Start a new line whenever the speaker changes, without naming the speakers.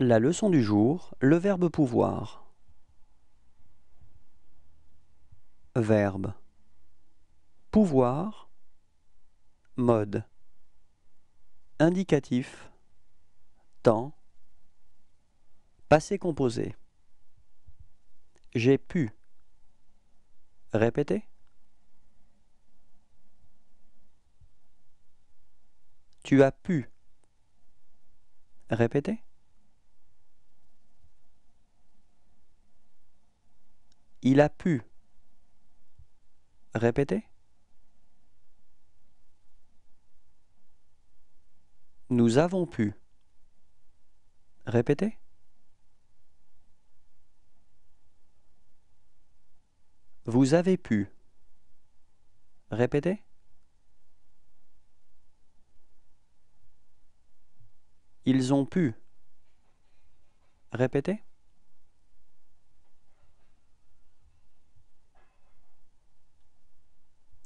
La leçon du jour, le verbe pouvoir. Verbe. Pouvoir. Mode. Indicatif. Temps. Passé composé. J'ai pu. Répéter Tu as pu. Répéter Il a pu. répéter Nous avons pu. répéter Vous avez pu. répéter
Ils ont pu. répéter